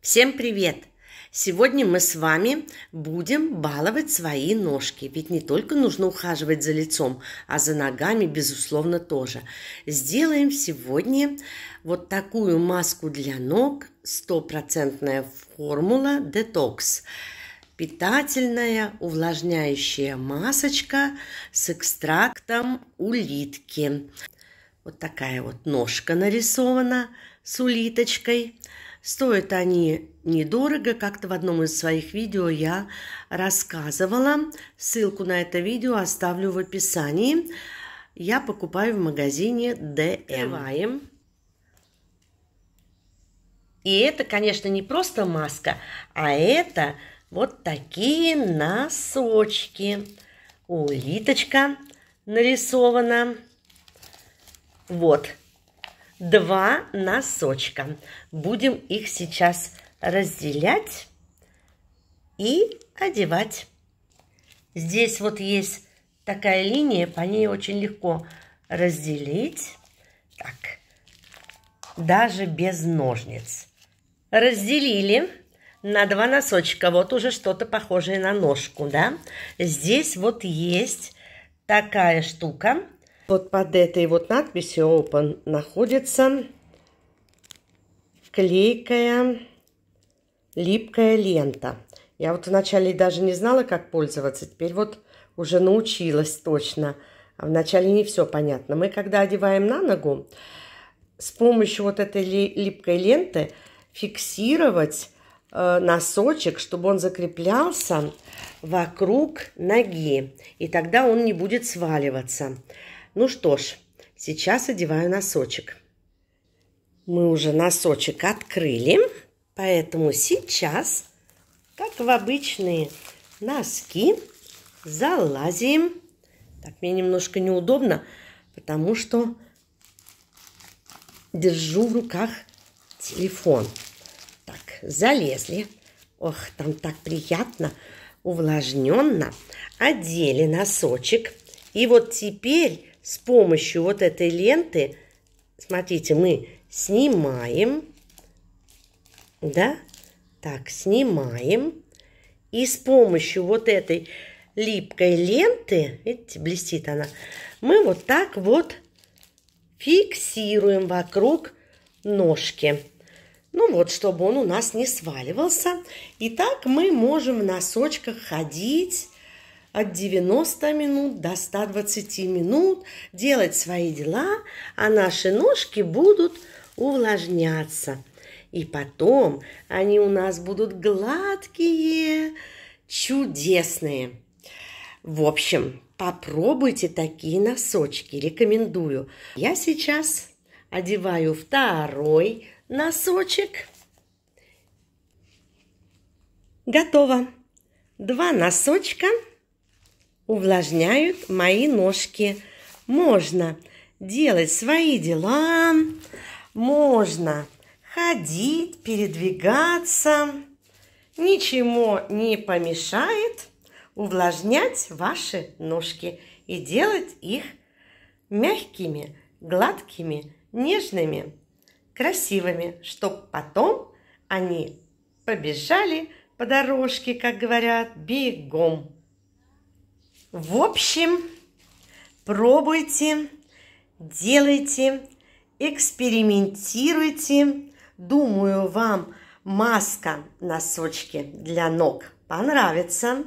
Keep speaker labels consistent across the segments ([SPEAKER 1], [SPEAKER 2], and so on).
[SPEAKER 1] Всем привет! Сегодня мы с вами будем баловать свои ножки, ведь не только нужно ухаживать за лицом, а за ногами, безусловно, тоже. Сделаем сегодня вот такую маску для ног, стопроцентная формула детокс. Питательная увлажняющая масочка с экстрактом улитки. Вот такая вот ножка нарисована с улиточкой – Стоят они недорого. Как-то в одном из своих видео я рассказывала. Ссылку на это видео оставлю в описании. Я покупаю в магазине DM. Открываем. И это, конечно, не просто маска, а это вот такие носочки. Улиточка нарисована. Вот два носочка. Будем их сейчас разделять и одевать. Здесь вот есть такая линия, по ней очень легко разделить. Так, даже без ножниц. Разделили на два носочка. Вот уже что-то похожее на ножку, да? Здесь вот есть такая штука – вот под этой вот надписью Open находится клейкая липкая лента. Я вот вначале даже не знала, как пользоваться, теперь вот уже научилась точно. А вначале не все понятно. Мы когда одеваем на ногу, с помощью вот этой липкой ленты фиксировать э, носочек, чтобы он закреплялся вокруг ноги, и тогда он не будет сваливаться. Ну что ж, сейчас одеваю носочек. Мы уже носочек открыли, поэтому сейчас, как в обычные носки, залазим. Так, мне немножко неудобно, потому что держу в руках телефон. Так, залезли. Ох, там так приятно, увлажненно. Одели носочек. И вот теперь с помощью вот этой ленты, смотрите, мы снимаем, да, так, снимаем, и с помощью вот этой липкой ленты, видите, блестит она, мы вот так вот фиксируем вокруг ножки. Ну вот, чтобы он у нас не сваливался. И так мы можем в носочках ходить, от 90 минут до 120 минут делать свои дела, а наши ножки будут увлажняться. И потом они у нас будут гладкие, чудесные. В общем, попробуйте такие носочки, рекомендую. Я сейчас одеваю второй носочек. Готово. Два носочка – увлажняют мои ножки. Можно делать свои дела, можно ходить, передвигаться. Ничему не помешает увлажнять ваши ножки и делать их мягкими, гладкими, нежными, красивыми, чтобы потом они побежали по дорожке, как говорят, бегом. В общем, пробуйте, делайте, экспериментируйте. Думаю, вам маска носочки для ног понравится.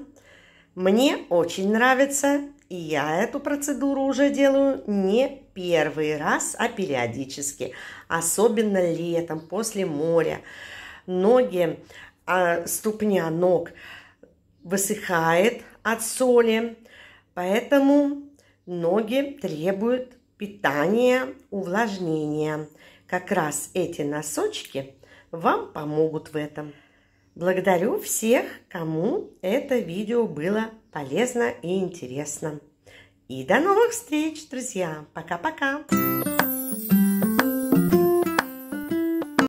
[SPEAKER 1] Мне очень нравится, и я эту процедуру уже делаю не первый раз, а периодически, особенно летом, после моря. Ноги, а, ступня ног высыхает от соли, Поэтому ноги требуют питания, увлажнения. Как раз эти носочки вам помогут в этом. Благодарю всех, кому это видео было полезно и интересно. И до новых встреч, друзья! Пока-пока!